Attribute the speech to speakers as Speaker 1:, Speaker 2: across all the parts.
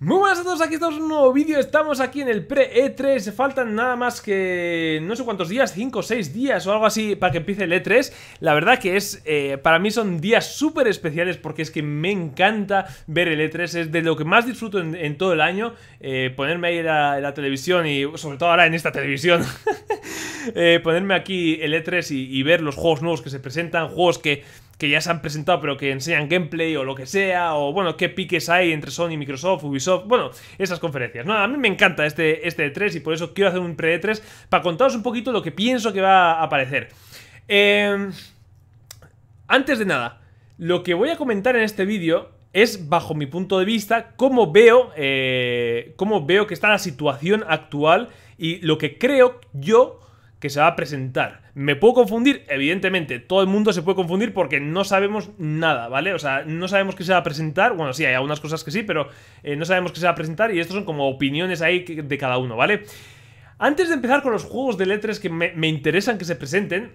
Speaker 1: Muy buenas a todos, aquí estamos en un nuevo vídeo, estamos aquí en el pre-E3, faltan nada más que no sé cuántos días, 5 o 6 días o algo así para que empiece el E3 La verdad que es, eh, para mí son días súper especiales porque es que me encanta ver el E3, es de lo que más disfruto en, todo el año eh, Ponerme ahí en la televisión y sobre todo ahora en esta televisión Eh, ponerme aquí el E3 y, ver los juegos nuevos que se presentan, juegos que, ya se han presentado pero que enseñan gameplay o lo que sea, o bueno, qué piques hay entre Sony, Microsoft, Ubisoft, bueno, esas conferencias. No, a mí me encanta este, este E3 y por eso quiero hacer un pre-E3 para contaros un poquito lo que pienso que va a aparecer. Em, antes de nada, lo que voy a comentar en este vídeo es, bajo mi punto de vista, cómo veo, eh, cómo veo que está la situación actual y lo que creo yo que se va a presentar. ¿Me puedo confundir? Evidentemente, todo el mundo se puede confundir porque no sabemos nada, ¿vale? O sea, no sabemos qué se va a presentar. Bueno, sí, hay algunas cosas que sí, pero eh, no sabemos qué se va a presentar y estos son como opiniones ahí de cada uno, ¿vale? Antes de empezar con los juegos de letras que me, interesan que se presenten,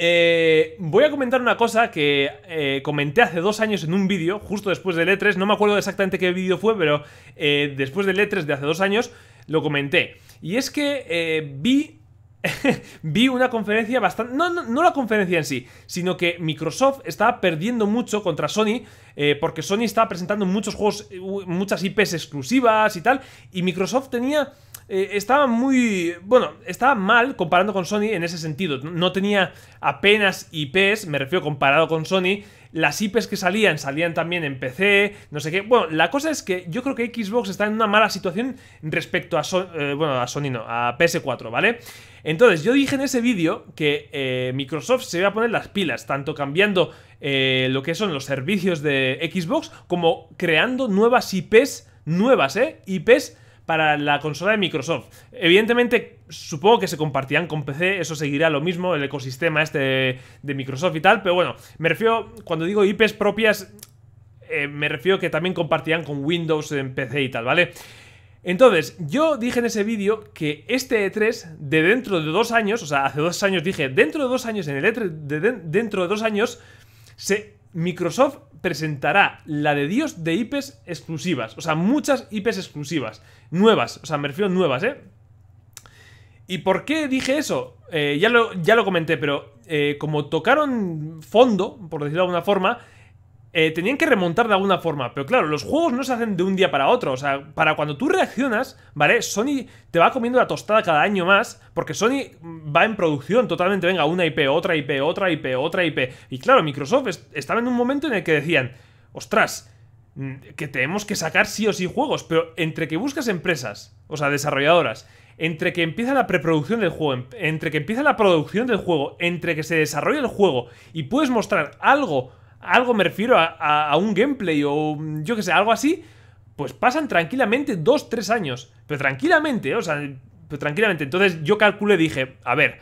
Speaker 1: eh, voy a comentar una cosa que eh, comenté hace dos años en un vídeo, justo después de Letras no me acuerdo exactamente qué vídeo fue, pero después de Letras de hace dos años lo comenté. Y es que vi vi una conferencia bastante... No, la conferencia en sí, sino que Microsoft estaba perdiendo mucho contra Sony, eh, porque Sony estaba presentando muchos juegos, eh, muchas IPs exclusivas y tal, y Microsoft tenía... Eh, estaba muy... Bueno, estaba mal comparando con Sony en ese sentido. No tenía apenas IPs, me refiero comparado con Sony, las IPs que salían salían también en PC, no sé qué. Bueno, la cosa es que yo creo que Xbox está en una mala situación respecto a, eh, bueno, a Sony, no, a PS4, ¿vale? Entonces, yo dije en ese vídeo que eh, Microsoft se iba a poner las pilas, tanto cambiando eh, lo que son los servicios de Xbox, como creando nuevas IPs, nuevas, ¿eh? IPs para la consola de Microsoft. Evidentemente, supongo que se compartían con PC, eso seguirá lo mismo, el ecosistema este de, Microsoft y tal, pero bueno, me refiero, cuando digo IPs propias, eh, me refiero que también compartían con Windows en PC y tal, ¿vale? Entonces, yo dije en ese vídeo que este E3 de dentro de dos años, o sea, hace dos años dije, dentro de dos años, en el E3 dentro de dos años, se, Microsoft presentará la de Dios de IPs exclusivas, o sea, muchas IPs exclusivas, nuevas, o sea, me refiero nuevas, ¿eh? ¿Y por qué dije eso? Eh, ya, lo, ya lo comenté, pero eh, como tocaron fondo, por decirlo de alguna forma, eh, tenían que remontar de alguna forma. Pero claro, los juegos no se hacen de un día para otro. O sea, para cuando tú reaccionas, ¿vale? Sony te va comiendo la tostada cada año más, porque Sony va en producción totalmente. Venga, una IP, otra IP, otra IP, otra IP. Y claro, Microsoft estaba en un momento en el que decían, ostras, mm, que tenemos que sacar sí o sí juegos, pero entre que buscas empresas, o sea, desarrolladoras, entre que empieza la preproducción del juego, entre que empieza la producción del juego, entre que se desarrolla el juego y puedes mostrar algo, algo me refiero a, un gameplay o mm, yo que sé, algo así, pues pasan tranquilamente dos tres años. Pero tranquilamente, o sea, pero tranquilamente. Entonces yo calculé, dije, a ver,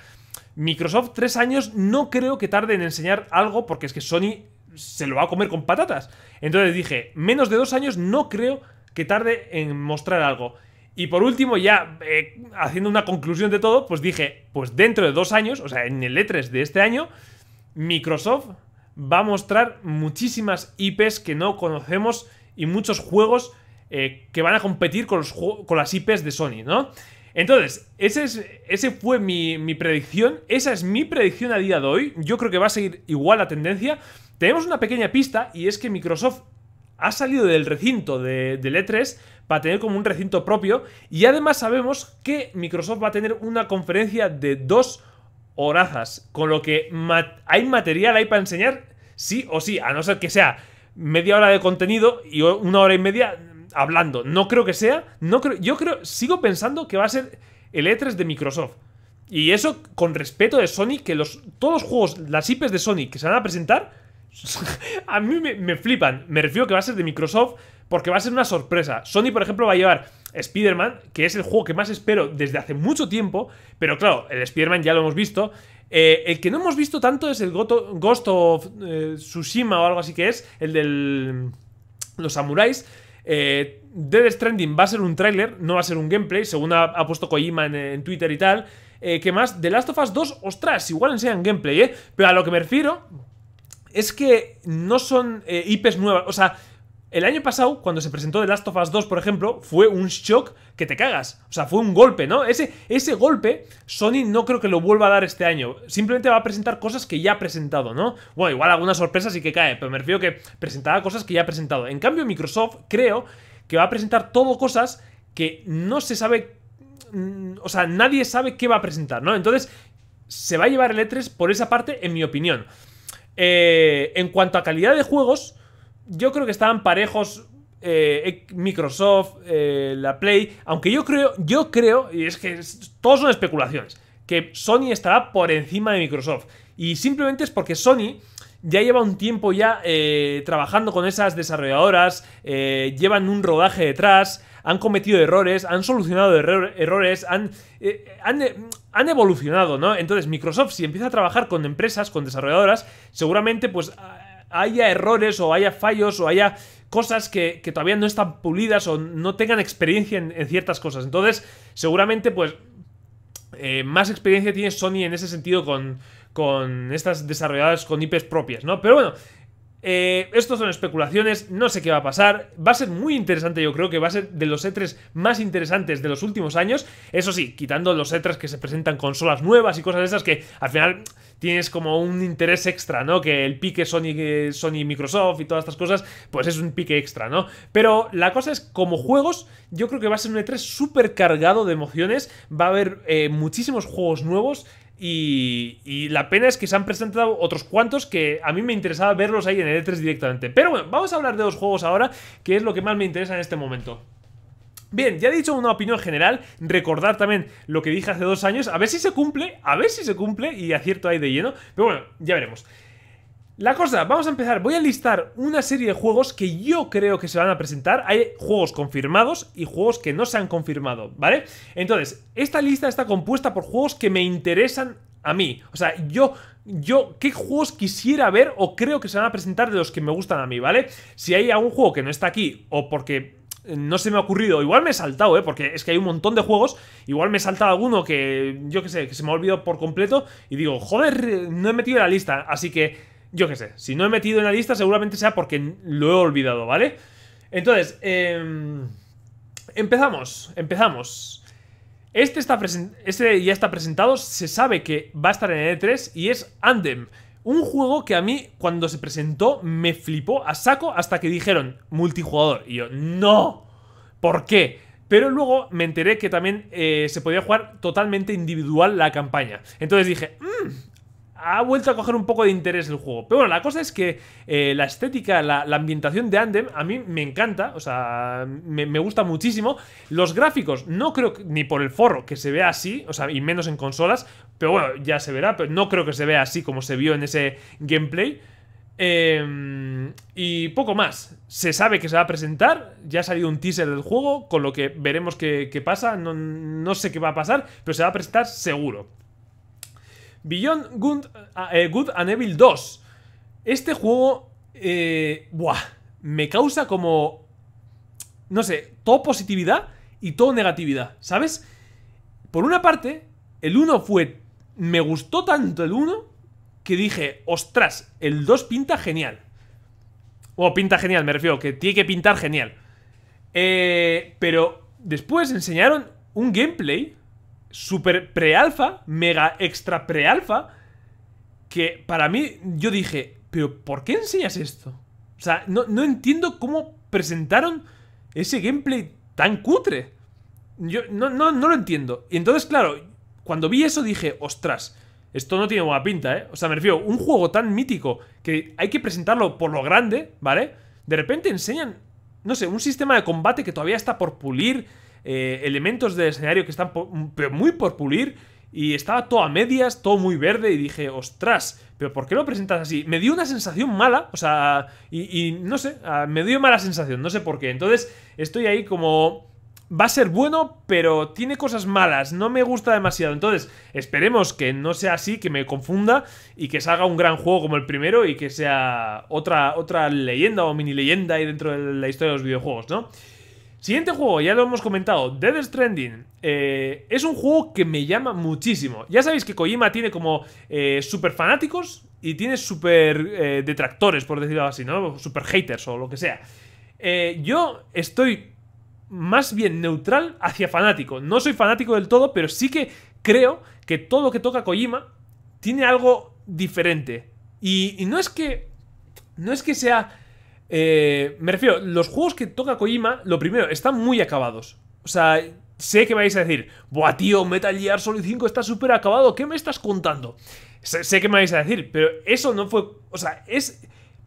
Speaker 1: Microsoft tres años no creo que tarde en enseñar algo porque es que Sony se lo va a comer con patatas. Entonces dije, menos de dos años no creo que tarde en mostrar algo. Y por último, ya eh, haciendo una conclusión de todo, pues dije, pues dentro de dos años, o sea, en el E3 de este año, Microsoft va a mostrar muchísimas IPs que no conocemos y muchos juegos eh, que van a competir con, los con, las IPs de Sony, ¿no? Entonces, ese, es, ese fue mi, predicción, esa es mi predicción a día de hoy, yo creo que va a seguir igual la tendencia. Tenemos una pequeña pista y es que Microsoft ha salido del recinto de, del E3 para tener como un recinto propio. Y además sabemos que Microsoft va a tener una conferencia de dos horazas, con lo que hay material ahí para enseñar, sí o sí, a no ser que sea media hora de contenido y una hora y media hablando. No creo que sea, no yo creo, sigo pensando que va a ser el E3 de Microsoft. Y eso con respeto de Sony, que los, todos los juegos, las IPs de Sony que se van a presentar, a mí me, me, flipan. Me refiero que va a ser de Microsoft, porque va a ser una sorpresa. Sony, por ejemplo, va a llevar Spider-Man, que es el juego que más espero desde hace mucho tiempo, pero claro, el Spider-Man ya lo hemos visto. Eh, el que no hemos visto tanto es el Ghost of eh, Tsushima o algo así que es, el del los samuráis. Eh, Dead Stranding va a ser un tráiler, no va a ser un gameplay, según ha, puesto Kojima en, en, Twitter y tal. ¿Qué más? The Last of Us 2, ostras, igual enseñan gameplay, ¿eh? Pero a lo que me refiero es que no son IPs nuevas, o sea el año pasado, cuando se presentó The Last of Us 2, por ejemplo, fue un shock que te cagas. O sea, fue un golpe, ¿no? Ese, ese golpe, Sony no creo que lo vuelva a dar este año. Simplemente va a presentar cosas que ya ha presentado, ¿no? Bueno, igual algunas sorpresas sí que cae, pero me refiero que presentará cosas que ya ha presentado. En cambio, Microsoft creo que va a presentar todo cosas que no se sabe. Mm, o sea, nadie sabe qué va a presentar, ¿no? Entonces, se va a llevar el E3 por esa parte, en mi opinión. Eh, en cuanto a calidad de juegos yo creo que estaban parejos eh, Microsoft, eh, la Play, aunque yo creo, yo creo, y es que todos son especulaciones, que Sony estará por encima de Microsoft. Y simplemente es porque Sony ya lleva un tiempo ya eh, trabajando con esas desarrolladoras, llevan un rodaje detrás, han cometido errores, han solucionado errores, han, han, han, evolucionado, ¿no? Entonces Microsoft si empieza a trabajar con empresas, con desarrolladoras, seguramente pues haya errores o haya fallos o haya cosas que, todavía no están pulidas o no tengan experiencia en, ciertas cosas. Entonces, seguramente, pues, eh, más experiencia tiene Sony en ese sentido con, con estas desarrolladas con IPs propias, ¿no? Pero bueno, esto eh, estos son especulaciones, no sé qué va a pasar. Va a ser muy interesante, yo creo que va a ser de los E3 más interesantes de los últimos años. Eso sí, quitando los E3 que se presentan consolas nuevas y cosas de esas que al final tienes como un interés extra, ¿no? Que el pique Sony, eh, Sony Microsoft y todas estas cosas, pues es un pique extra, ¿no? Pero la cosa es, como juegos, yo creo que va a ser un E3 súper cargado de emociones. Va a haber eh, muchísimos juegos nuevos. Y, la pena es que se han presentado otros cuantos que a mí me interesaba verlos ahí en el E3 directamente. Pero bueno, vamos a hablar de los juegos ahora, que es lo que más me interesa en este momento. Bien, ya he dicho una opinión general, recordar también lo que dije hace dos años, a ver si se cumple, a ver si se cumple y acierto ahí de lleno, pero bueno, ya veremos. La cosa, vamos a empezar. Voy a listar una serie de juegos que yo creo que se van a presentar. Hay juegos confirmados y juegos que no se han confirmado, ¿vale? Entonces, esta lista está compuesta por juegos que me interesan a mí. O sea, yo, yo, ¿qué juegos quisiera ver o creo que se van a presentar de los que me gustan a mí, ¿vale? Si hay algún juego que no está aquí o porque eh, no se me ha ocurrido. Igual me he saltado, ¿eh? Porque es que hay un montón de juegos. Igual me he saltado alguno que, yo qué sé, que se me ha olvidado por completo. Y digo, joder, eh, no he metido en la lista. Así que yo qué sé, si no he metido en la lista seguramente sea porque lo he olvidado, ¿vale? Entonces, em, empezamos, empezamos. Este, está este ya está presentado, se sabe que va a estar en E3 y es Andem. Un juego que a mí, cuando se presentó, me flipó a saco hasta que dijeron multijugador. Y yo, ¡no! ¿Por qué? Pero luego me enteré que también eh, se podía jugar totalmente individual la campaña. Entonces dije, mmm, ha vuelto a coger un poco de interés el juego. Pero bueno, la cosa es que eh, la estética, la, ambientación de Andem a mí me encanta, o sea, me, gusta muchísimo. Los gráficos, no creo ni por el forro que se vea así, o sea, y menos en consolas, pero bueno, ya se verá, pero no creo que se vea así como se vio en ese gameplay. Em, y poco más. Se sabe que se va a presentar. Ya ha salido un teaser del juego, con lo que veremos qué, pasa. No, no, sé qué va a pasar, pero se va a presentar seguro. Beyond ah, eh, Good, and Evil 2. Este juego... Eh, buah, me causa como... No sé, todo positividad y todo negatividad, ¿sabes? Por una parte, el 1 fue... Me gustó tanto el 1 que dije, ostras, el 2 pinta genial. O pinta genial, me refiero, que tiene que pintar genial. Eh, pero después enseñaron un gameplay super pre pre-alfa, mega extra pre pre-alfa. que para mí yo dije, pero ¿por qué enseñas esto? O sea, no, entiendo cómo presentaron ese gameplay tan cutre. Yo no, no, no lo entiendo. Y entonces, claro, cuando vi eso dije, ostras, esto no tiene buena pinta, ¿eh? O sea, me refiero, un juego tan mítico que hay que presentarlo por lo grande, ¿vale? De repente enseñan, no sé, un sistema de combate que todavía está por pulir eh, elementos del escenario que están mm, muy por pulir y estaba todo a medias, todo muy verde y dije, ostras, pero ¿por qué lo presentas así? Me dio una sensación mala, o sea, y, no sé, ah, me dio mala sensación, no sé por qué. Entonces estoy ahí como va a ser bueno, pero tiene cosas malas, no me gusta demasiado. Entonces, esperemos que no sea así, que me confunda y que salga un gran juego como el primero y que sea otra, otra leyenda o mini leyenda ahí dentro de la historia de los videojuegos, ¿no? Siguiente juego, ya lo hemos comentado, Dead Stranding. Eh, es un juego que me llama muchísimo. Ya sabéis que Kojima tiene como eh, super fanáticos y tiene super eh, detractores, por decirlo así, ¿no? Super haters o lo que sea. yo estoy más bien neutral hacia fanático. No soy fanático del todo, pero sí que creo que todo lo que toca Kojima tiene algo diferente. Y, y no es que. No es que sea eh, me refiero, los juegos que toca Kojima, lo primero, están muy acabados. O sea, sé que vais a decir, Buah, tío, Metal Gear Solid 5 está súper acabado, ¿qué me estás contando? Sé, que me vais a decir, pero eso no fue... O sea, es...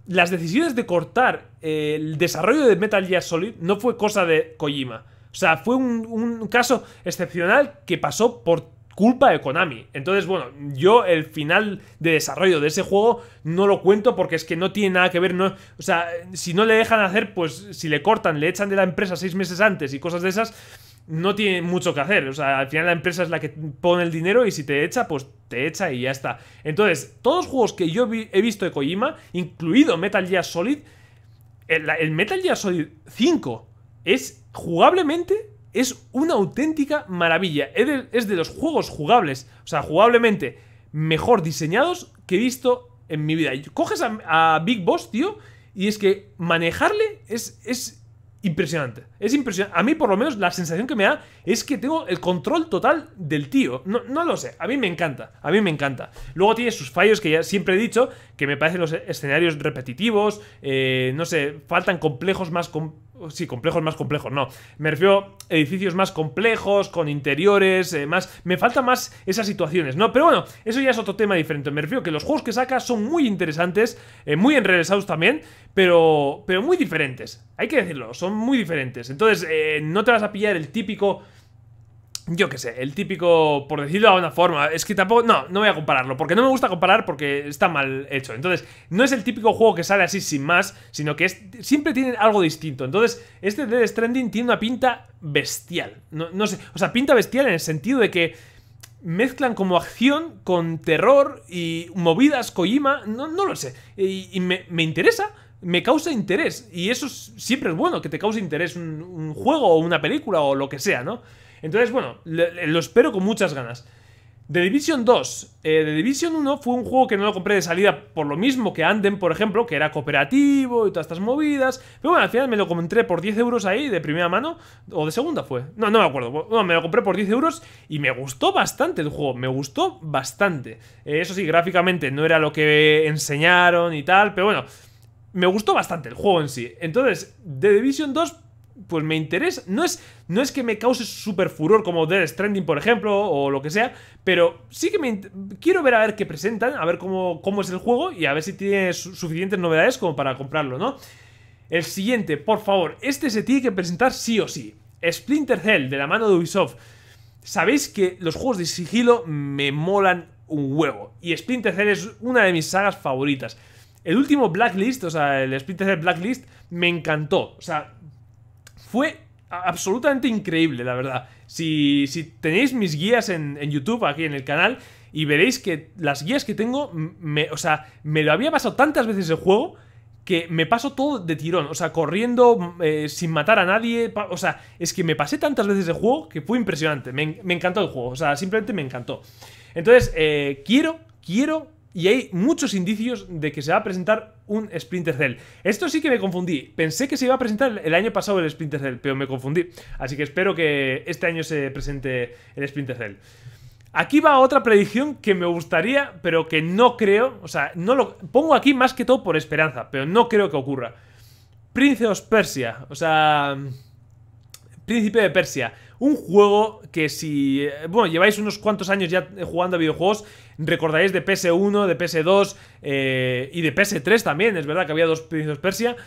Speaker 1: Las decisiones de cortar eh, el desarrollo de Metal Gear Solid no fue cosa de Kojima. O sea, fue un caso excepcional que pasó por culpa de Konami. Entonces, bueno, yo el final de desarrollo de ese juego no lo cuento porque es que no tiene nada que ver. No, o sea, si no le dejan hacer, pues si le cortan, le echan de la empresa seis meses antes y cosas de esas no tiene mucho que hacer. O sea, al final la empresa es la que pone el dinero y si te echa, pues te echa y ya está. Entonces, todos los juegos que yo he visto de Kojima, incluido Metal Gear Solid, el, el, Metal Gear Solid 5 es jugablemente es una auténtica maravilla. Es de, los juegos jugables, o sea, jugablemente mejor diseñados que he visto en mi vida. coges a, Big Boss, tío, y es que manejarle es, es impresionante. Es impresionante. A mí, por lo menos, la sensación que me da es que tengo el control total del tío. No, no lo sé. A mí me encanta. A mí me encanta. Luego tiene sus fallos que ya siempre he dicho, que me parecen los escenarios repetitivos. Eh, no sé, faltan complejos más complejos Oh, sí, complejos más complejos, no. Me refiero a edificios más complejos, con interiores, eh, más... Me falta más esas situaciones, ¿no? Pero bueno, eso ya es otro tema diferente. Me refiero a que los juegos que saca son muy interesantes, eh, muy enrevesados también, pero, pero muy diferentes. Hay que decirlo, son muy diferentes. Entonces, eh, no te vas a pillar el típico yo qué sé, el típico, por decirlo de alguna forma, es que tampoco, no, no voy a compararlo, porque no me gusta comparar porque está mal hecho. Entonces, no es el típico juego que sale así sin más, sino que siempre tiene algo distinto. Entonces, este Dead Stranding tiene una pinta bestial. No, sé, o sea, pinta bestial en el sentido de que mezclan como acción con terror y movidas Kojima, no, lo sé. Y, me, interesa, me causa interés. Y eso siempre es bueno, que te cause interés un juego o una película o lo que sea, ¿no? Entonces, bueno, lo espero con muchas ganas. The Division 2. Eh, The Division 1 fue un juego que no lo compré de salida por lo mismo que Anden, por ejemplo, que era cooperativo y todas estas movidas. Pero bueno, al final me lo compré por 10 euros ahí de primera mano, o de segunda fue. No, no me acuerdo. Bueno, me lo compré por 10 euros y me gustó bastante el juego, me gustó bastante. Eh, eso sí, gráficamente no era lo que enseñaron y tal, pero bueno, me gustó bastante el juego en sí. Entonces, The Division 2 pues me interesa. No es, no es que me cause super furor como Dead Stranding, por ejemplo, o lo que sea, pero sí que me quiero ver a ver qué presentan, a ver cómo, cómo es el juego y a ver si tiene suficientes novedades como para comprarlo, ¿no? El siguiente, por favor, este se tiene que presentar sí o sí. Splinter Cell, de la mano de Ubisoft. Sabéis que los juegos de sigilo me molan un huevo. Y Splinter Cell es una de mis sagas favoritas. El último Blacklist, o sea, el Splinter Cell Blacklist, me encantó. O sea, fue absolutamente increíble, la verdad. Si, tenéis mis guías en, YouTube, aquí en el canal, y veréis que las guías que tengo, me, o sea, me lo había pasado tantas veces el juego que me paso todo de tirón, o sea, corriendo eh, sin matar a nadie, o sea, es que me pasé tantas veces el juego que fue impresionante, me, encantó el juego, o sea, simplemente me encantó. Entonces, eh, quiero, quiero y hay muchos indicios de que se va a presentar un Splinter Cell. Esto sí que me confundí. Pensé que se iba a presentar el año pasado el Splinter Cell, pero me confundí. Así que espero que este año se presente el Splinter Cell. Aquí va otra predicción que me gustaría, pero que no creo. O sea, no lo pongo aquí más que todo por esperanza, pero no creo que ocurra. Príncipe Persia, o sea, Príncipe de Persia. Un juego que si, eh, bueno, lleváis unos cuantos años ya jugando a videojuegos, recordaréis de PS1, de PS2 eh, y de PS3 también, es verdad que había dos Príncipes Persia.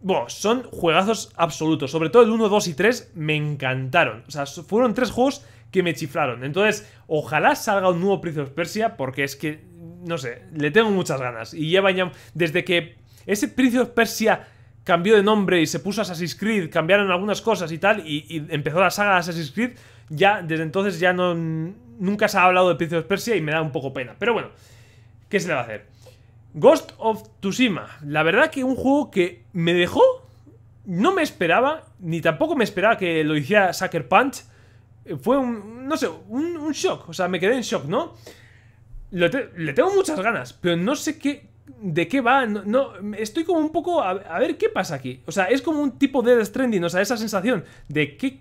Speaker 1: Bueno, son juegazos absolutos, sobre todo el 1, 2 y 3 me encantaron. O sea, fueron tres juegos que me chiflaron. Entonces, ojalá salga un nuevo Príncipe Persia porque es que, no sé, le tengo muchas ganas. Y lleva ya, desde que ese Príncipe Persia cambió de nombre y se puso Assassin's Creed, cambiaron algunas cosas y tal, y, empezó la saga de Assassin's Creed, ya desde entonces ya no nunca se ha hablado de Prince de Persia y me da un poco pena. Pero bueno, ¿qué se le va a hacer? Ghost of Tsushima. La verdad que un juego que me dejó, no me esperaba, ni tampoco me esperaba que lo hiciera Sucker Punch. Eh, fue un, no sé, un, shock, o sea, me quedé en shock, ¿no? le tengo muchas ganas, pero no sé qué, de qué va, no, estoy como un poco a, ver qué pasa aquí. O sea, es como un tipo de Death Stranding, o sea, esa sensación de qué,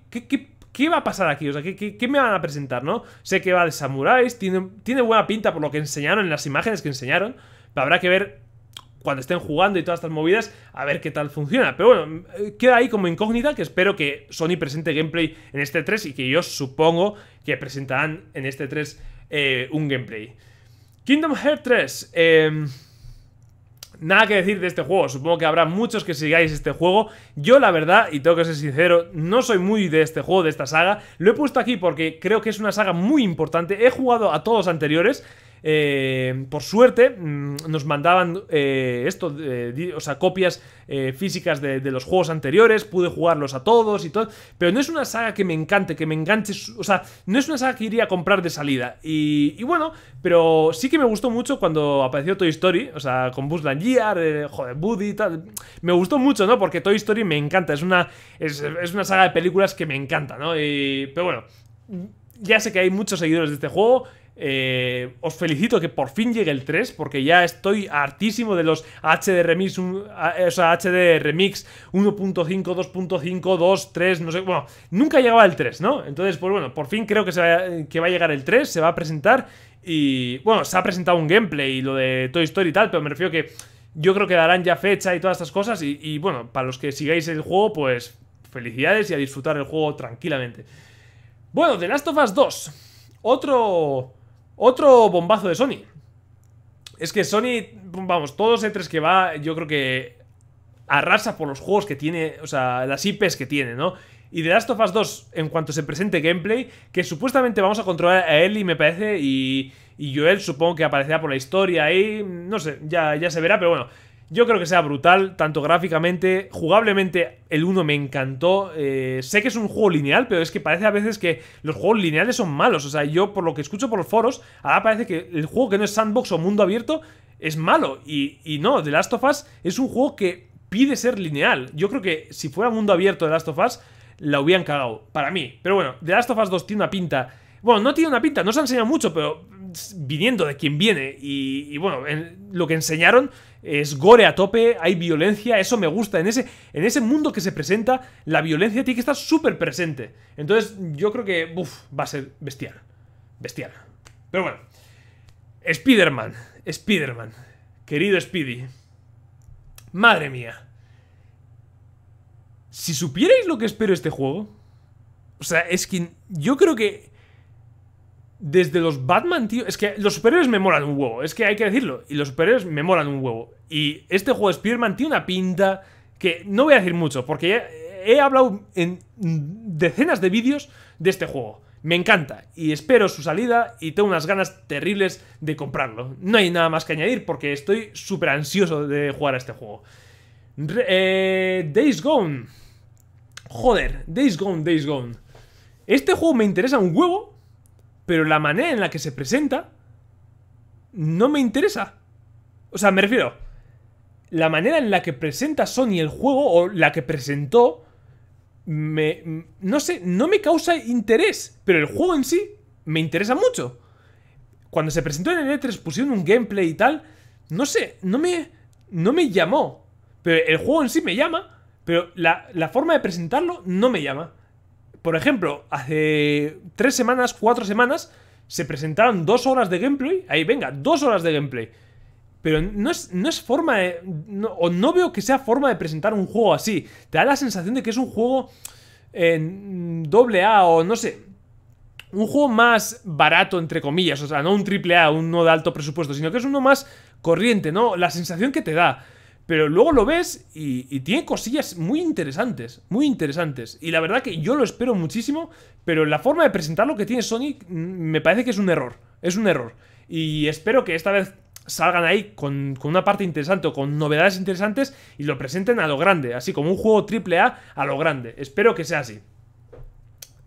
Speaker 1: qué, va a pasar aquí, o sea, ¿qué, me van a presentar, ¿no? Sé que va de samuráis, tiene, tiene buena pinta por lo que enseñaron en las imágenes que enseñaron, pero habrá que ver cuando estén jugando y todas estas movidas, a ver qué tal funciona. Pero bueno, queda ahí como incógnita que espero que Sony presente gameplay en este 3 y que yo supongo que presentarán en este 3 eh, un gameplay. Kingdom Hearts 3. Eh, em, Nada que decir de este juego, supongo que habrá muchos que sigáis este juego. Yo la verdad, y tengo que ser sincero, no soy muy de este juego, de esta saga. Lo he puesto aquí porque creo que es una saga muy importante. He jugado a todos anteriores eh, por suerte, mm, nos mandaban eh, esto, eh, o sea, copias físicas de, los juegos anteriores, pude jugarlos a todos y todo, pero no es una saga que me encante, que me enganche, o sea, no es una saga que iría a comprar de salida. Y, bueno, pero sí que me gustó mucho cuando apareció Toy Story, o sea, con Buzz Lightyear, joder, Woody y tal. Me gustó mucho, ¿no? Porque Toy Story me encanta, es una, es, una saga de películas que me encanta, ¿no? pero bueno, ya sé que hay muchos seguidores de este juego eh, os felicito que por fin llegue el 3, porque ya estoy hartísimo de los HD Remix, HD eh, Remix 1.5, 2.5, 2, 3, no sé, bueno, nunca llegaba el 3, ¿no? Entonces, pues bueno, por fin creo que, va, que va a llegar el 3, se va a presentar y, bueno, se ha presentado un gameplay y lo de Toy Story y tal, pero me refiero que yo creo que darán ya fecha y todas estas cosas y, y bueno, para los que sigáis el juego, pues felicidades y a disfrutar el juego tranquilamente. Bueno, The Last of Us 2. Otro otro bombazo de Sony. Es que Sony, vamos, todos E3 que va, yo creo que arrasa por los juegos que tiene, o sea, las IPs que tiene, ¿no? Y de Last of Us 2, en cuanto se presente gameplay, que supuestamente vamos a controlar a Ellie, me parece, y, y Joel supongo que aparecerá por la historia ahí, no sé, ya, ya se verá, pero bueno, yo creo que sea brutal, tanto gráficamente, jugablemente el 1 me encantó. Eh, sé que es un juego lineal, pero es que parece a veces que los juegos lineales son malos. O sea, yo por lo que escucho por los foros, ahora parece que el juego que no es sandbox o mundo abierto es malo. Y, y no, The Last of Us es un juego que pide ser lineal. Yo creo que si fuera mundo abierto The Last of Us, la hubieran cagado, para mí. Pero bueno, The Last of Us 2 tiene una pinta... Bueno, no tiene una pinta, no se ha enseñado mucho, pero mm, viniendo de quien viene y, bueno, lo que enseñaron es gore a tope, hay violencia, eso me gusta. En ese, en ese mundo que se presenta, la violencia tiene que estar súper presente. Entonces, yo creo que uff, va a ser bestial. Bestial. Pero bueno. Spider-Man. Spider-Man. Querido Speedy. Madre mía. Si supierais lo que espero este juego. O sea, es que yo creo que desde los Batman, tío. Es que los superhéroes me molan un huevo. Es que hay que decirlo. Y los superhéroes me molan un huevo. Y este juego de spider tiene una pinta que no voy a decir mucho, porque he, hablado en decenas de vídeos de este juego. Me encanta y espero su salida y tengo unas ganas terribles de comprarlo. No hay nada más que añadir porque estoy súper ansioso de jugar a este juego. eh, Days Gone. Joder, Days Gone, Days Gone. Este juego me interesa un huevo pero la manera en la que se presenta no me interesa. O sea, me refiero, la manera en la que presenta Sony el juego o la que presentó me no sé, no me causa interés, pero el juego en sí me interesa mucho. Cuando se presentó en el E3 pusieron un gameplay y tal, no sé, no me no me llamó, pero el juego en sí me llama, pero la, la forma de presentarlo no me llama. Por ejemplo, hace tres semanas, cuatro semanas, se presentaron dos horas de gameplay. Ahí, venga, dos horas de gameplay. Pero no es, no es forma de, o no veo que sea forma de presentar un juego así. Te da la sensación de que es un juego en doble A o no sé. Un juego más barato, entre comillas. O sea, no un triple A, uno de alto presupuesto, sino que es uno más corriente, ¿no? La sensación que te da. Pero luego lo ves y, tiene cosillas muy interesantes, muy interesantes. Y la verdad que yo lo espero muchísimo, pero la forma de presentar lo que tiene Sonic mm, me parece que es un error, es un error. Y espero que esta vez salgan ahí con, con, una parte interesante o con novedades interesantes y lo presenten a lo grande, así como un juego A a lo grande. Espero que sea así.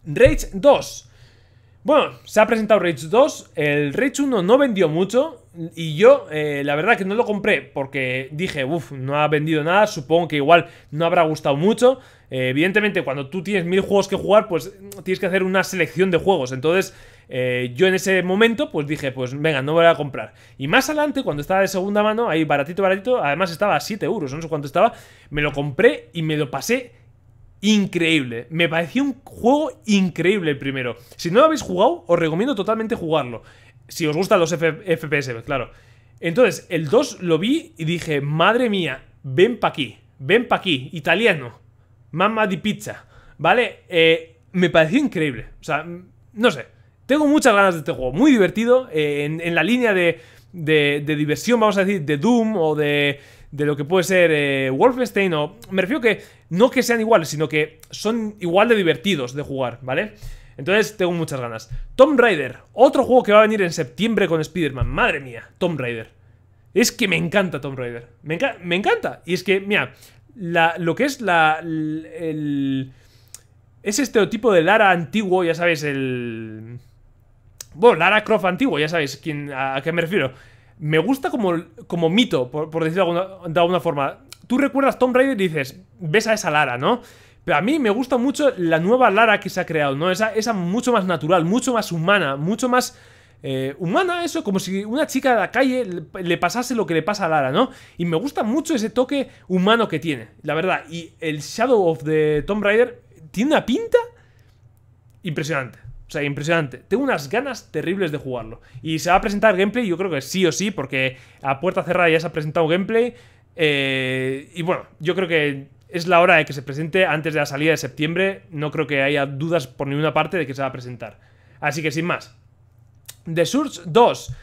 Speaker 1: Rage 2. Bueno, se ha presentado Rage 2, el Rage 1 no vendió mucho, y yo, eh, la verdad que no lo compré porque dije, uff, no ha vendido nada, supongo que igual no habrá gustado mucho. Eh, evidentemente, cuando tú tienes mil juegos que jugar, pues mm, tienes que hacer una selección de juegos. Entonces, eh, yo en ese momento, pues dije, pues venga, no voy a comprar. Y más adelante, cuando estaba de segunda mano, ahí baratito, baratito, además estaba a 7 euros, no sé cuánto estaba, me lo compré y me lo pasé increíble. Me pareció un juego increíble el primero. Si no lo habéis jugado, os recomiendo totalmente jugarlo. Si os gustan los FPS, claro. Entonces, el 2 lo vi y dije, madre mía, ven pa' aquí, ven pa' aquí, italiano, mamma di pizza, ¿vale? Eh, me pareció increíble, o sea, mm, no sé, tengo muchas ganas de este juego, muy divertido, eh, en, la línea de, de, diversión, vamos a decir, de Doom o de, de lo que puede ser eh, Wolfenstein, o me refiero que no que sean iguales, sino que son igual de divertidos de jugar, ¿vale? vale entonces tengo muchas ganas. Tom Raider, otro juego que va a venir en septiembre con Spider-Man. Madre mía, Tom Raider. Es que me encanta Tom Raider. Me, encanta. Y es que, mira, la, lo que es la... El, ese estereotipo de Lara antiguo, ya sabéis, el... Bueno, Lara Croft antiguo, ya sabéis a, qué me refiero. Me gusta como, como mito, por, decirlo de alguna, forma. Tú recuerdas Tom Raider y dices, ves a esa Lara, ¿no? Pero a mí me gusta mucho la nueva Lara que se ha creado, ¿no? Esa, esa mucho más natural, mucho más humana, mucho más... Eh, humana, eso, como si una chica de la calle le, pasase lo que le pasa a Lara, ¿no? Y me gusta mucho ese toque humano que tiene, la verdad. Y el Shadow of the Tomb Raider tiene una pinta impresionante. O sea, impresionante. Tengo unas ganas terribles de jugarlo. Y se va a presentar gameplay, yo creo que sí o sí, porque a puerta cerrada ya se ha presentado gameplay. Eh, y bueno, yo creo que es la hora de que se presente antes de la salida de septiembre. No creo que haya dudas por ninguna parte de que se va a presentar. Así que sin más. The Surge 2.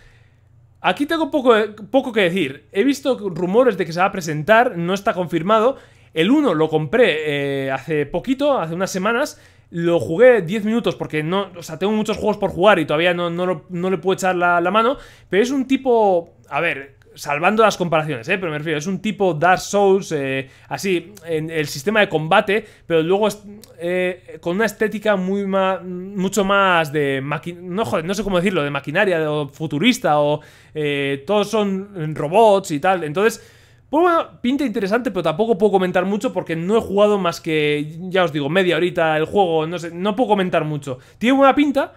Speaker 1: Aquí tengo poco, poco que decir. He visto rumores de que se va a presentar, no está confirmado. El 1 lo compré eh, hace poquito, hace unas semanas. Lo jugué 10 minutos porque no. O sea, tengo muchos juegos por jugar y todavía no, no, le puedo echar la, mano. Pero es un tipo. A ver, salvando las comparaciones, ¿eh? pero me refiero, es un tipo Dark Souls, eh, así, en el sistema de combate, pero luego es, eh, con una estética muy más, mucho más de, no, no sé cómo decirlo, de maquinaria o futurista o eh, todos son robots y tal, entonces... Pues bueno, pinta interesante, pero tampoco puedo comentar mucho porque no he jugado más que, ya os digo, media horita el juego, no sé, no puedo comentar mucho. Tiene buena pinta,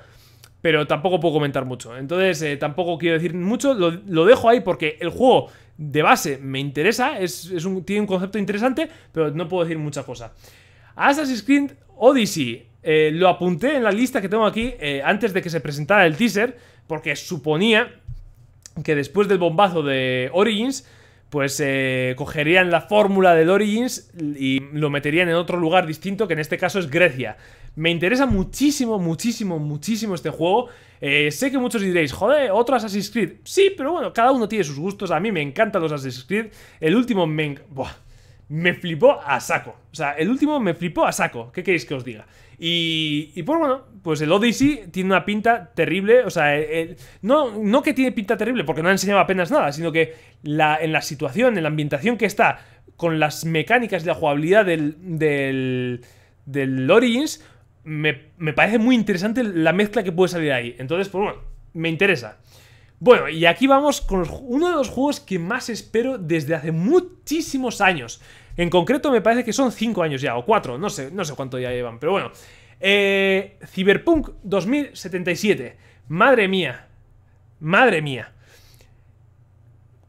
Speaker 1: pero tampoco puedo comentar mucho. Entonces, eh, tampoco quiero decir mucho, lo, dejo ahí porque el juego de base me interesa, es, tiene un concepto interesante, pero no puedo decir mucha cosa. Assassin's Creed Odyssey, eh, lo apunté en la lista que tengo aquí eh, antes de que se presentara el teaser, porque suponía que después del bombazo de Origins, pues cogerían la fórmula del Origins y lo meterían en otro lugar distinto, que en este caso es Grecia. Me interesa muchísimo, muchísimo, muchísimo este juego. Eh, sé que muchos diréis, joder, otro Assassin's Creed. Sí, pero bueno, cada uno tiene sus gustos. A mí me encantan los Assassin's Creed. El último me... Buah, me flipó a saco. O sea, el último me flipó a saco. ¿Qué queréis que os diga? Y, y pues bueno, pues el Odyssey tiene una pinta terrible. O sea, eh, eh, no, no que tiene pinta terrible, porque no ha enseñado apenas nada, sino que en la situación, en la ambientación que está, con las mecánicas y la jugabilidad del, del, del Origins, me, parece muy interesante la mezcla que puede salir ahí. Entonces, pues bueno, me interesa. Bueno, y aquí vamos con uno de los juegos que más espero desde hace muchísimos años. En concreto me parece que son 5 años ya, o 4, no sé, no sé cuánto ya llevan, pero bueno. Eh, Cyberpunk 2077. Madre mía. Madre mía.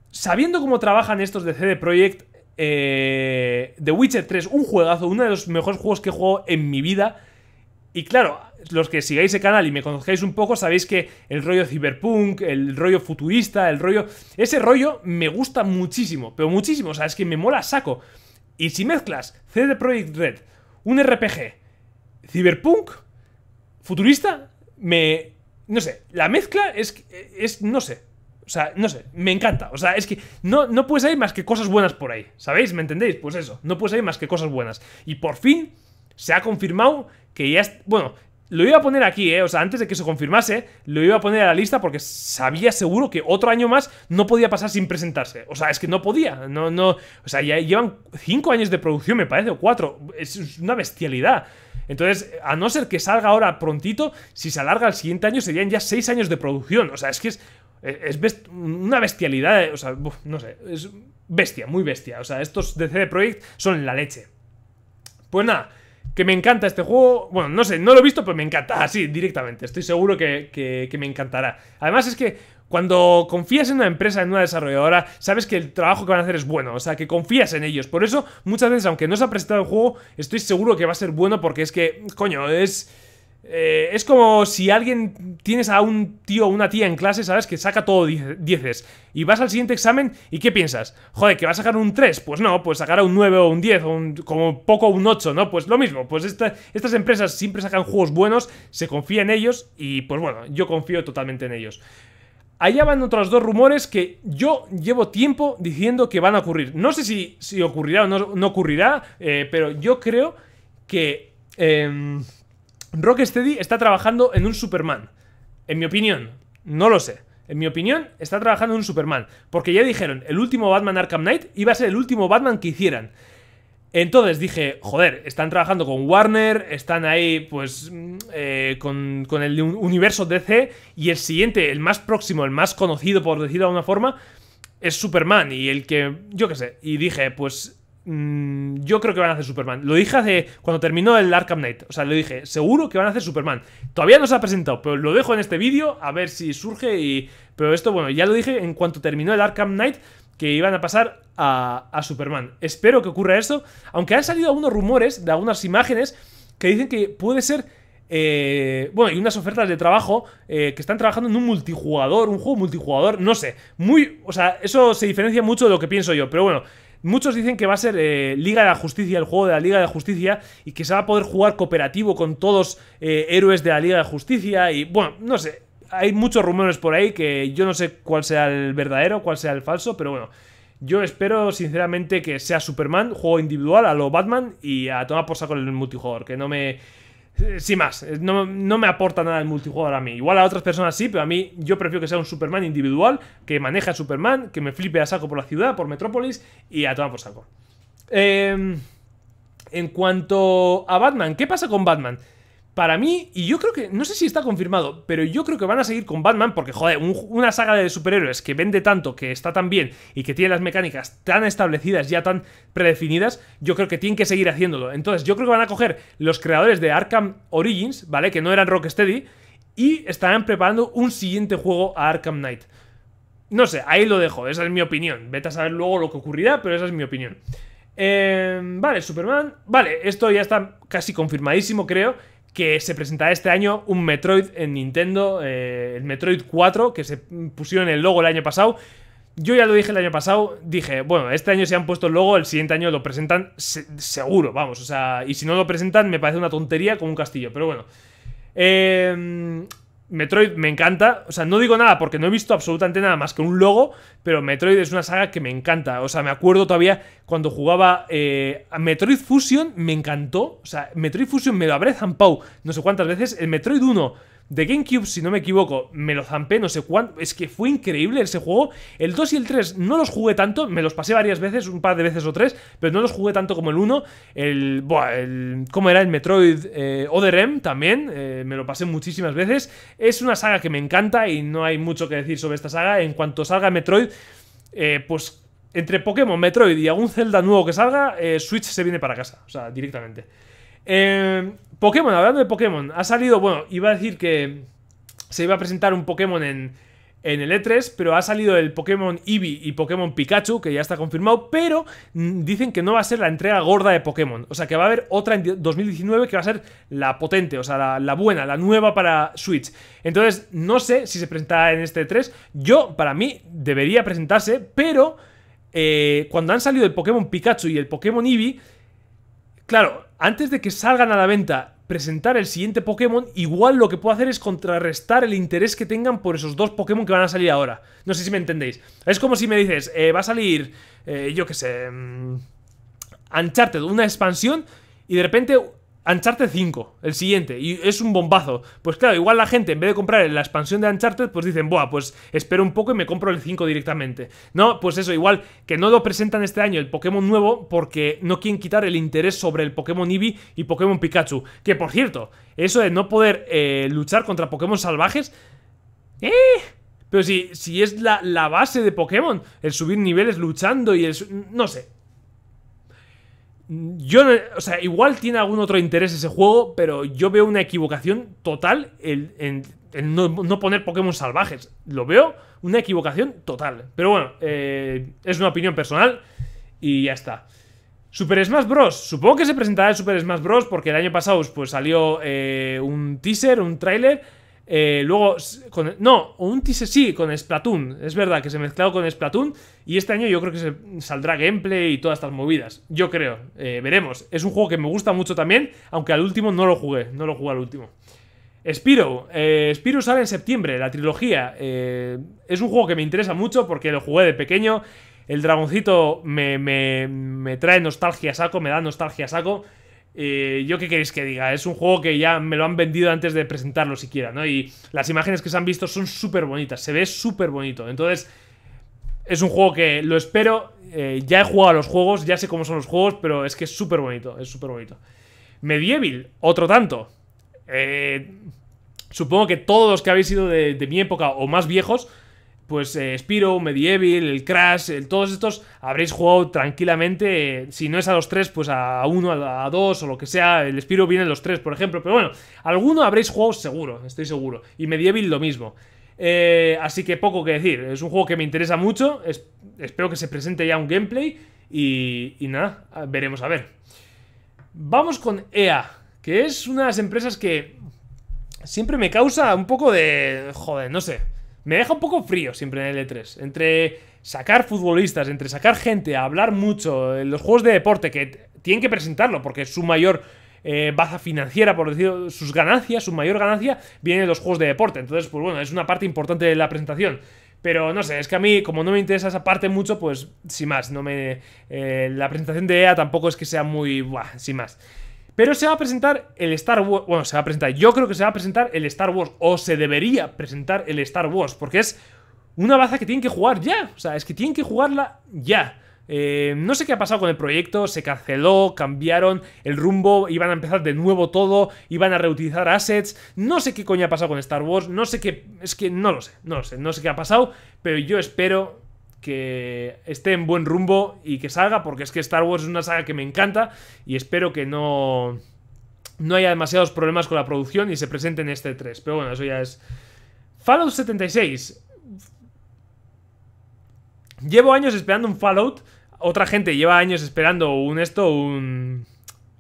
Speaker 1: Sabiendo cómo trabajan estos de CD Projekt, eh, The Witcher 3, un juegazo, uno de los mejores juegos que he jugado en mi vida. Y claro, los que sigáis el canal y me conozcáis un poco, sabéis que el rollo cyberpunk, el rollo futurista, el rollo... Ese rollo me gusta muchísimo, pero muchísimo, o sea, es que me mola saco. Y si mezclas CD Projekt Red, un RPG, cyberpunk, futurista, me... No sé, la mezcla es... es no sé. O sea, no sé, me encanta. O sea, es que no, no puede salir más que cosas buenas por ahí. ¿Sabéis? ¿Me entendéis? Pues eso, no puede salir más que cosas buenas. Y por fin se ha confirmado que ya... Bueno, lo iba a poner aquí, ¿eh? O sea, antes de que se confirmase, lo iba a poner a la lista porque sabía seguro que otro año más no podía pasar sin presentarse. O sea, es que no podía. No, no. O sea, ya llevan cinco años de producción, me parece, o cuatro. Es una bestialidad. Entonces, a no ser que salga ahora prontito, si se alarga el siguiente año serían ya seis años de producción. O sea, es que es, es una bestialidad. Eh, o sea, no sé. Es bestia, muy bestia. O sea, estos de CD Projekt son la leche. Pues nada que me encanta este juego. Bueno, no sé, no lo he visto, pero me encanta así ah, directamente. Estoy seguro que, que, que me encantará. Además es que cuando confías en una empresa, en una desarrolladora, sabes que el trabajo que van a hacer es bueno, o sea, que confías en ellos. Por eso, muchas veces, aunque no se ha presentado el juego, estoy seguro que va a ser bueno porque es que, coño, es eh, es como si alguien tienes a un tío o una tía en clase, ¿sabes? Que saca todo dieces. Y vas al siguiente examen y ¿qué piensas? Joder, que va a sacar un 3. Pues no, pues sacará un 9 o un 10 o un, como poco un 8, ¿no? Pues lo mismo. Pues estas empresas siempre sacan juegos buenos, se confía en ellos y pues bueno, yo confío totalmente en ellos. Allá van otros dos rumores que yo llevo tiempo diciendo que van a ocurrir. No sé si, si ocurrirá o no, ocurrirá, eh, pero yo creo que... Em, Rocksteady está trabajando en un Superman. En mi opinión, no lo sé. En mi opinión, está trabajando en un Superman. Porque ya dijeron, el último Batman Arkham Knight iba a ser el último Batman que hicieran. Entonces dije, joder, están trabajando con Warner, están ahí pues mm, eh, con, el universo DC y el siguiente, el más próximo, el más conocido por decirlo de alguna forma, es Superman y el que, yo qué sé, y dije, pues Mm, yo creo que van a hacer Superman. Lo dije hace cuando terminó el Arkham Knight. O sea, lo dije, seguro que van a hacer Superman. Todavía no se ha presentado, pero lo dejo en este vídeo a ver si surge y... Pero esto, bueno, ya lo dije en cuanto terminó el Arkham Knight que iban a pasar a, a Superman. Espero que ocurra eso, aunque han salido algunos rumores de algunas imágenes que dicen que puede ser eh, bueno, hay unas ofertas de trabajo eh, que están trabajando en un multijugador, un juego multijugador, no sé. Muy. O sea, eso se diferencia mucho de lo que pienso yo. Pero bueno, Muchos dicen que va a ser eh, Liga de la Justicia, el juego de la Liga de Justicia, y que se va a poder jugar cooperativo con todos eh, héroes de la Liga de Justicia. Y bueno, no sé, hay muchos rumores por ahí que yo no sé cuál sea el verdadero, cuál sea el falso, pero bueno. Yo espero sinceramente que sea Superman, juego individual a lo Batman y a tomar por saco el multijugador, que no me eh, sin más, eh, no, me aporta nada el multijugador a mí. Igual a otras personas sí, pero a mí yo prefiero que sea un Superman individual, que maneje a Superman, que me flipe a saco por la ciudad, por Metrópolis y a tomar por saco. Em, en cuanto a Batman, ¿qué pasa con Batman? para mí, y yo creo que, no sé si está confirmado, pero yo creo que van a seguir con Batman porque, joder, una saga de superhéroes que vende tanto, que está tan bien y que tiene las mecánicas tan establecidas, ya tan predefinidas, yo creo que tienen que seguir haciéndolo. Entonces, yo creo que van a coger los creadores de Arkham Origins, ¿vale? Que no eran Rocksteady, y estarán preparando un siguiente juego a Arkham Knight. No sé, ahí lo dejo, esa es mi opinión. Vete a saber luego lo que ocurrirá, pero esa es mi opinión. Eh, vale, Superman. Vale, esto ya está casi confirmadísimo, creo que se presentará este año un Metroid en Nintendo, eh, el Metroid 4, que se pusieron el logo el año pasado. Yo ya lo dije el año pasado, dije, bueno, este año se han puesto el logo, el siguiente año lo presentan seguro, vamos, o sea, y si no lo presentan me parece una tontería como un castillo, pero bueno. Eh, Metroid me encanta, o sea, no digo nada porque no he visto absolutamente nada más que un logo, pero Metroid es una saga que me encanta, o sea, me acuerdo todavía cuando jugaba eh, a Metroid Fusion, me encantó, o sea, Metroid Fusion me lo habré zampado no sé cuántas veces, el Metroid 1 de GameCube, si no me equivoco, me lo zampé, no sé cuánto. Es que fue increíble ese juego. El 2 y el 3 no los jugué tanto, me los pasé varias veces, un par de veces o tres, pero no los jugué tanto como el 1. El, buah, el ¿Cómo era? El Metroid eh, Other M también, eh, me lo pasé muchísimas veces. Es una saga que me encanta y no hay mucho que decir sobre esta saga. En cuanto salga Metroid, eh, pues entre Pokémon, Metroid y algún Zelda nuevo que salga, eh, Switch se viene para casa, o sea, directamente. Eh, Pokémon, hablando de Pokémon, ha salido, bueno, iba a decir que se iba a presentar un Pokémon en, el E3, pero ha salido el Pokémon Eevee y Pokémon Pikachu, que ya está confirmado, pero mm, dicen que no va a ser la entrega gorda de Pokémon. O sea, que va a haber otra en 2019 que va a ser la potente, o sea, la, buena, la nueva para Switch. Entonces, no sé si se presentará en este E3. Yo, para mí, debería presentarse, pero eh, cuando han salido el Pokémon Pikachu y el Pokémon Eevee, claro, antes de que salgan a la venta, presentar el siguiente Pokémon, igual lo que puedo hacer es contrarrestar el interés que tengan por esos dos Pokémon que van a salir ahora. No sé si me entendéis. Es como si me dices, eh, va a salir, eh, yo qué sé, mm, Uncharted, una expansión, y de repente Uncharted 5, el siguiente, y es un bombazo. Pues claro, igual la gente, en vez de comprar la expansión de Uncharted, pues dicen, buah, pues espero un poco y me compro el 5 directamente. No, pues eso, igual que no lo presentan este año el Pokémon nuevo porque no quieren quitar el interés sobre el Pokémon Eevee y Pokémon Pikachu. Que por cierto, eso de no poder eh, luchar contra Pokémon salvajes... ¡Eh! Pero si, si es la, la base de Pokémon, el subir niveles luchando y el... No sé, yo, o sea, igual tiene algún otro interés ese juego, pero yo veo una equivocación total en, no, poner Pokémon salvajes. Lo veo una equivocación total. Pero bueno, eh, es una opinión personal y ya está. Super Smash Bros. Supongo que se presentará el Super Smash Bros. porque el año pasado pues, salió eh, un teaser, un tráiler eh, luego, no, un sí, con Splatoon. Es verdad que se mezclado con Splatoon. Y este año yo creo que saldrá gameplay y todas estas movidas. Yo creo. Eh, veremos. Es un juego que me gusta mucho también. Aunque al último no lo jugué. No lo jugué al último. Spiro. Eh, Spiro sale en septiembre, la trilogía. es un juego que me interesa mucho porque lo jugué de pequeño. El dragoncito me, me, me trae nostalgia saco, me da nostalgia saco. Eh, yo qué queréis que diga, es un juego que ya me lo han vendido antes de presentarlo siquiera, ¿no? Y las imágenes que se han visto son súper bonitas, se ve súper bonito. Entonces, es un juego que lo espero, eh, ya he jugado a los juegos, ya sé cómo son los juegos, pero es que es súper bonito, es súper bonito. Medieval, otro tanto. Eh, supongo que todos los que habéis sido de mi época o más viejos, pues eh, Spiro, Medieval, el Crash, todos estos habréis jugado tranquilamente, si no es a los tres, pues a uno, a, dos o lo que sea, el Spiro viene los tres, por ejemplo, pero bueno, alguno habréis jugado seguro, estoy seguro, y Medieval lo mismo. Eh, así que poco que decir, es un juego que me interesa mucho, espero que se presente ya un gameplay y, y nada, veremos a ver. Vamos con EA, que es una de las empresas que siempre me causa un poco de... joder, no sé me deja un poco frío siempre en el E3. Entre sacar futbolistas, entre sacar gente, hablar mucho, eh, los juegos de deporte que tienen que presentarlo porque es su mayor eh, baza financiera, por decirlo, sus ganancias, su mayor ganancia viene de los juegos de deporte. Entonces, pues bueno, es una parte importante de la presentación. Pero no sé, es que a mí, como no me interesa esa parte mucho, pues sin más, no me. Eh, la presentación de EA tampoco es que sea muy. sin más. Pero se va a presentar el Star Wars. Bueno, se va a presentar. Yo creo que se va a presentar el Star Wars. O se debería presentar el Star Wars. Porque es una baza que tienen que jugar ya. O sea, es que tienen que jugarla ya. Eh, no sé qué ha pasado con el proyecto, se canceló, cambiaron el rumbo, iban a empezar de nuevo todo, iban a reutilizar assets, no sé qué coño ha pasado con Star Wars, no sé qué, es que no lo sé, no lo sé, no sé qué ha pasado, pero yo espero que esté en buen rumbo y que salga, porque es que Star Wars es una saga que me encanta y espero que no, no haya demasiados problemas con la producción y se presente en este 3. Pero bueno, eso ya es... Fallout 76. Llevo años esperando un Fallout. Otra gente lleva años esperando un esto, un...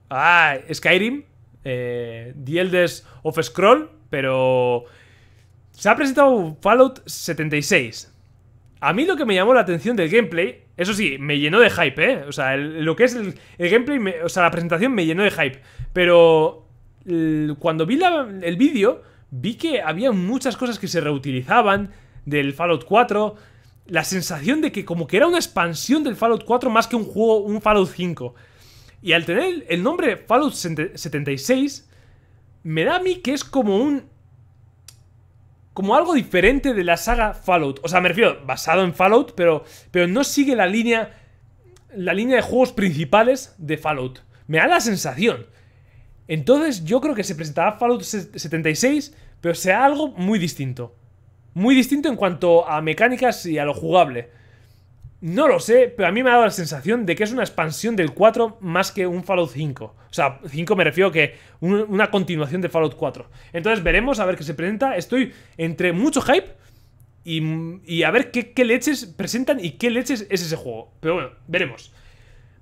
Speaker 1: Ah, Skyrim. Eh, The Elders of Scroll. Pero... Se ha presentado Fallout 76. A mí lo que me llamó la atención del gameplay, eso sí, me llenó de hype, ¿eh? O sea, lo que es el, gameplay, o sea, la presentación me llenó de hype. Pero cuando vi el vídeo, vi que había muchas cosas que se reutilizaban del Fallout 4. La sensación de que como que era una expansión del Fallout 4 más que un juego, un Fallout 5. Y al tener el nombre Fallout 76, me da a mí que es como un como algo diferente de la saga Fallout. O sea, me refiero, basado en Fallout, pero, pero no sigue la línea, la línea de juegos principales de Fallout. Me da la sensación. Entonces yo creo que se presentará Fallout 76, pero sea algo muy distinto. Muy distinto en cuanto a mecánicas y a lo jugable. No lo sé, pero a mí me ha dado la sensación de que es una expansión del 4 más que un Fallout 5. O sea, 5 me refiero que una continuación de Fallout 4. Entonces veremos a ver qué se presenta. Estoy entre mucho hype y, a ver qué, leches presentan y qué leches es ese juego. Pero bueno, veremos.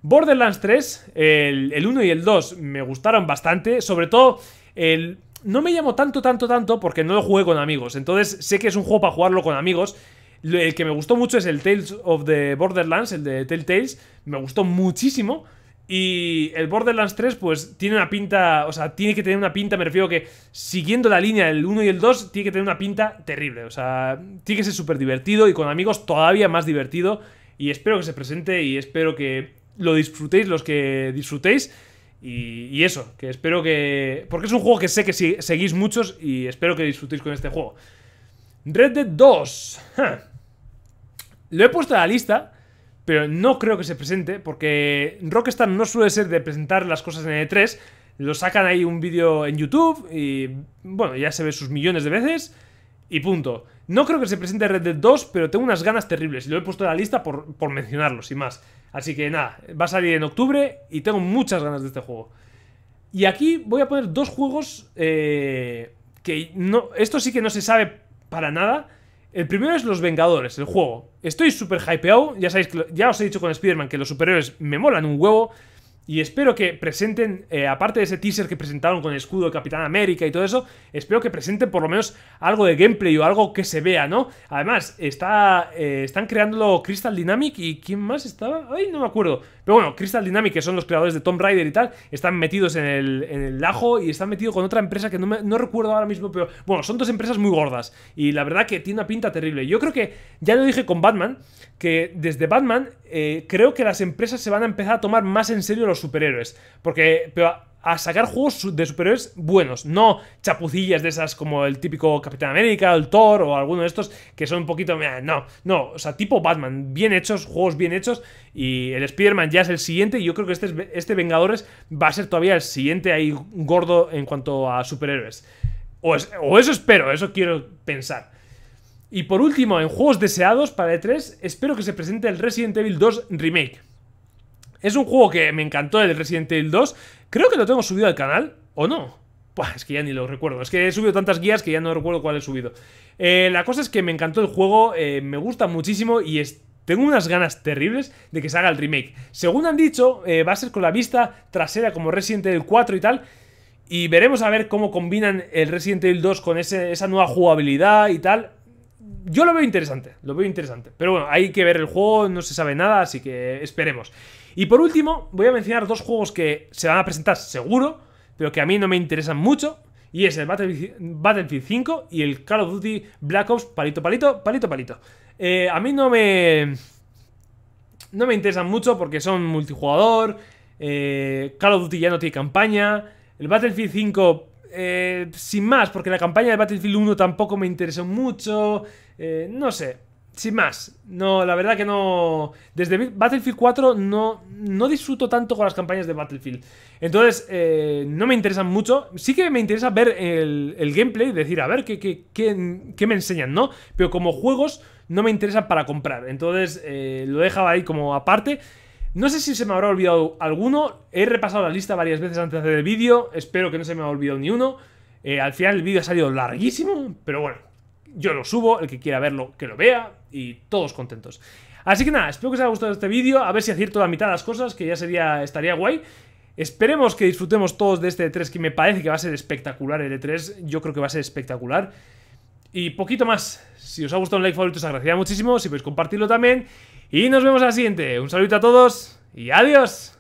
Speaker 1: Borderlands 3, el, 1 y el 2 me gustaron bastante. Sobre todo el, no me llamo tanto, tanto, tanto porque no lo jugué con amigos. Entonces sé que es un juego para jugarlo con amigos el que me gustó mucho es el Tales of the Borderlands, el de Telltales. Me gustó muchísimo. Y el Borderlands 3, pues tiene una pinta, o sea, tiene que tener una pinta, me refiero que siguiendo la línea del 1 y el 2, tiene que tener una pinta terrible. O sea, tiene que ser súper divertido y con amigos todavía más divertido. Y espero que se presente y espero que lo disfrutéis los que disfrutéis. Y, eso, que espero que... Porque es un juego que sé que si, seguís muchos y espero que disfrutéis con este juego. Red Dead 2. Lo he puesto a la lista, pero no creo que se presente, porque Rockstar no suele ser de presentar las cosas en E3. E lo sacan ahí un vídeo en YouTube y, bueno, ya se ve sus millones de veces y punto. No creo que se presente Red Dead 2, pero tengo unas ganas terribles y lo he puesto en la lista por, por mencionarlo, sin más. Así que nada, va a salir en octubre y tengo muchas ganas de este juego. Y aquí voy a poner dos juegos eh, que no, esto sí que no se sabe para nada. El primero es Los Vengadores, el juego. Estoy super hypeado. Ya sabéis ya os he dicho con Spider-Man que los superiores me molan un huevo. Y espero que presenten, eh, aparte de ese teaser que presentaron con el escudo de Capitán América y todo eso, espero que presenten por lo menos algo de gameplay o algo que se vea, ¿no? Además, está, eh, están creándolo Crystal Dynamic y ¿quién más estaba? Ay, no me acuerdo. Pero bueno, Crystal Dynamic, que son los creadores de Tomb Raider y tal, están metidos en el, en ajo y están metidos con otra empresa que no, me, no recuerdo ahora mismo, pero bueno, son dos empresas muy gordas y la verdad que tiene una pinta terrible. Yo creo que, ya lo dije con Batman, que desde Batman eh, creo que las empresas se van a empezar a tomar más en serio los superhéroes. Porque, pero a, sacar juegos de superhéroes buenos, no chapucillas de esas como el típico Capitán América, el Thor o alguno de estos que son un poquito. No, no, o sea, tipo Batman, bien hechos, juegos bien hechos. Y el Spider-Man ya es el siguiente. Y yo creo que este, este Vengadores va a ser todavía el siguiente ahí gordo en cuanto a superhéroes. O, o eso espero, eso quiero pensar. Y por último, en juegos deseados para E3, espero que se presente el Resident Evil 2 Remake. Es un juego que me encantó, el Resident Evil 2. Creo que lo tengo subido al canal, ¿o no? Pues es que ya ni lo recuerdo. Es que he subido tantas guías que ya no recuerdo cuál he subido. Eh, la cosa es que me encantó el juego, eh, me gusta muchísimo y tengo unas ganas terribles de que se haga el remake. Según han dicho, eh, va a ser con la vista trasera como Resident Evil 4 y tal. Y veremos a ver cómo combinan el Resident Evil 2 con esa nueva jugabilidad y tal. Yo lo veo interesante, lo veo interesante. Pero bueno, hay que ver el juego, no se sabe nada, así que esperemos. Y por último, voy a mencionar dos juegos que se van a presentar seguro, pero que a mí no me interesan mucho. Y es el Battlefield 5 y el Call of Duty Black Ops palito, palito, palito, palito. Eh, a mí no me... No me interesan mucho porque son multijugador. Eh, Call of Duty ya no tiene campaña. El Battlefield 5 eh, sin más, porque la campaña de Battlefield 1 tampoco me interesó mucho. no sé, sin más, no, la verdad que no. Desde Battlefield 4 no, no disfruto tanto con las campañas de Battlefield. Entonces, eh, no me interesan mucho. Sí que me interesa ver el, gameplay, decir, a ver qué, me enseñan, ¿no? Pero como juegos no me interesan para comprar. Entonces, eh, lo lo dejaba ahí como aparte. No sé si se me habrá olvidado alguno. He repasado la lista varias veces antes de hacer el vídeo. Espero que no se me haya olvidado ni uno. Eh, al final el vídeo ha salido larguísimo, pero bueno, yo lo subo, el que quiera verlo, que lo vea y todos contentos. Así que nada, espero que os haya gustado este vídeo, a ver si acierto la mitad de las cosas, que ya sería estaría guay. Esperemos que disfrutemos todos de este E3, que me parece que va a ser espectacular el E3, yo creo que va a ser espectacular. Y poquito más, si os ha gustado un like favorito os agradecería muchísimo, si podéis compartirlo también. Y nos vemos a la siguiente, un saludo a todos y adiós.